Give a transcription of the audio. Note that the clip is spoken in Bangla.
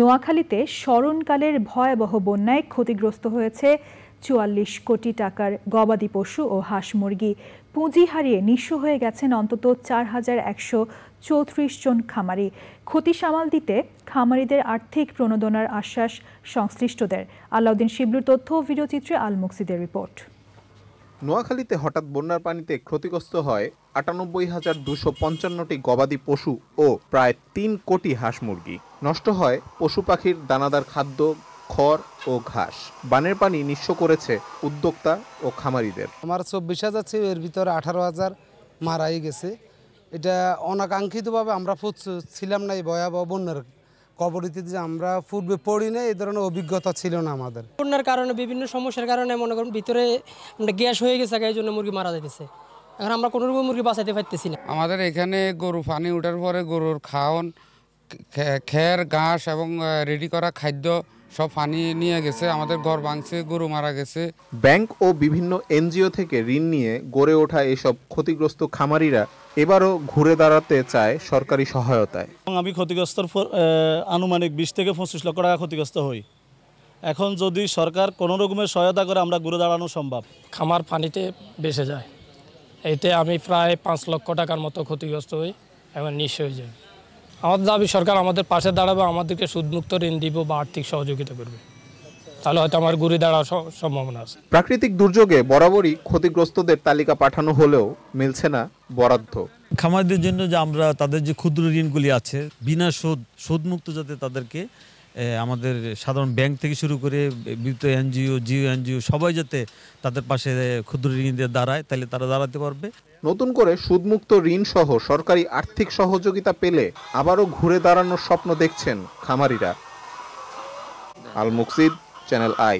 নোয়াখালীতে স্মরণকালের ভয়াবহ বন্যায় ক্ষতিগ্রস্ত হয়েছে চুয়াল্লিশ কোটি টাকার গবাদি পশু ও হাঁস মুরগি পুঁজি হারিয়ে নিঃস্ব হয়ে গেছেন অন্তত চার হাজার একশো চৌত্রিশ জন খামারি ক্ষতি সামাল দিতে খামারিদের আর্থিক প্রণোদনার আশ্বাস সংশ্লিষ্টদের আলাউদ্দিন শিবলুর তথ্য ও ভিডিওচিত্রে আল মুক্সিদের রিপোর্ট নোয়াখালীতে হঠাৎ বন্যার পানিতে ক্ষতিগ্রস্ত হয় আটানব্বই হাজার দুশো পঞ্চান্নটি গবাদি পশু ও প্রায় তিন কোটি হাঁস মুরগি নষ্ট হয় পশু পাখির দানাদার খাদ্য খড় ও ঘাস বানের পানি নিঃস্ব করেছে উদ্যোক্তা ও খামারিদের আমার চব্বিশ হাজার ছিল এর ভিতরে আঠারো হাজার মারাই গেছে এটা অনাকাঙ্ক্ষিতভাবে আমরা ছিলাম না এই ভয়াবহ বন্যার কবরীতে যে আমরা পূর্বে পড়ি না এই ধরনের অভিজ্ঞতা ছিল না আমাদের বন্যার কারণে বিভিন্ন সমস্যার কারণে মনে করুন ভিতরে মানে গ্যাস হয়ে গেছে এই জন্য মুরগি মারা যেতেছে এখন আমরা কোনো রকম মুরগি বাঁচাতে পারতেছি না আমাদের এখানে গরু পানি ওঠার পরে গরুর খাওয়ান খের ঘাস এবং রেডি করা খাদ্য সব পানি নিয়ে গেছে আমাদের ঘর ভাঙছে গরু মারা গেছে ব্যাংক ও বিভিন্ন এনজিও থেকে ঋণ নিয়ে গড়ে ওঠা এসব ক্ষতিগ্রস্ত খামারিরা এবারও ঘুরে দাঁড়াতে চায় সরকারি সহায়তায় আমি ক্ষতিগ্রস্ত আনুমানিক বিশ থেকে পঁচিশ লক্ষ টাকা ক্ষতিগ্রস্ত হই এখন যদি সরকার কোনো রকমের সহায়তা করে আমরা ঘুরে দাঁড়ানো সম্ভব খামার পানিতে বেসে যায় এতে আমি প্রায় পাঁচ লক্ষ টাকার মতো ক্ষতিগ্রস্ত হই এবং নিঃস হয়ে যায় আমার দাবি সরকার আমাদের পাশে দাঁড়াবে আমাদেরকে সুদমুক্ত ঋণ দিব বা আর্থিক সহযোগিতা করবে তাহলে হয়তো আমার ঘুরে দাঁড়ার সম্ভাবনা আছে প্রাকৃতিক দুর্যোগে বরাবরই ক্ষতিগ্রস্তদের তালিকা পাঠানো হলেও মিলছে না বরাদ্দ খামারদের জন্য যে আমরা তাদের যে ক্ষুদ্র ঋণগুলি আছে বিনা সুদ সুদমুক্ত যাতে তাদেরকে আমাদের সাধারণ ব্যাংক থেকে শুরু করে বিদ্যুৎ এনজিও জিও এনজিও সবাই যাতে তাদের পাশে ক্ষুদ্র ঋণদের দাঁড়ায় তাহলে তারা দাঁড়াতে পারবে নতুন করে সুদমুক্ত ঋণ সহ সরকারি আর্থিক সহযোগিতা পেলে আবারও ঘুরে দাঁড়ানোর স্বপ্ন দেখছেন খামারিরা আল মুকসিদ চ্যানেল আই